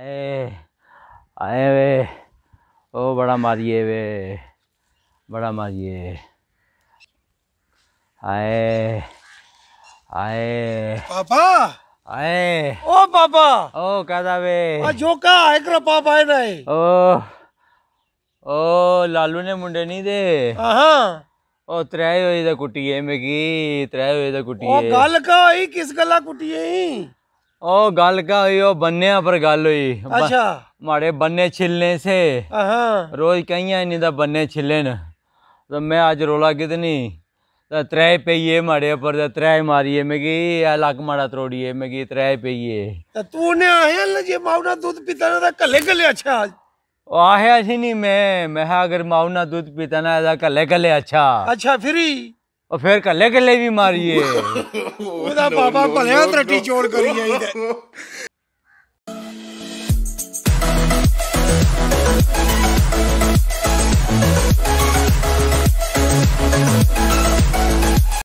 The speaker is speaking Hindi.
आए आए वे ओ बड़ा मारिए वे बड़ा मारिए आए आए पापा आए ओ पापा ओ कादा वे जोका कर पापा है नहीं ओ ओ लालू ने मुंडे नहीं दे हां ओ त्रै होई दा कुटिए मेगी त्रै होई दा कुटिए ओ गल का ई किस गला कुटिए ई ओ गल का हुई बन्ने पर गल हुई अच्छा माड़े बन्ने छिलने से रोज कहीं नहीं बन्ने छिले न तो मैं आज रोला कितनी तो त्रै पेइये माड़े पर तो त्रै मारिए मिगी लक माड़ा त्रोड़िए मिगी त्रै पेइये तो तूने आया जे पीता ना कले कले अच्छा आया नहीं मैं मैं अगर माउना दूध पीता ना कले कले अच्छा अच्छा फिरी ਉਹ ਫੇਰ ਕੱਲੇ ਕੱਲੇ ਵੀ ਮਾਰੀਏ ਉਹਦਾ ਬਾਬਾ ਭਲਿਆ ਤਰੱਟੀ ਚੋੜ ਕਰੀ ਜਾਈਦਾ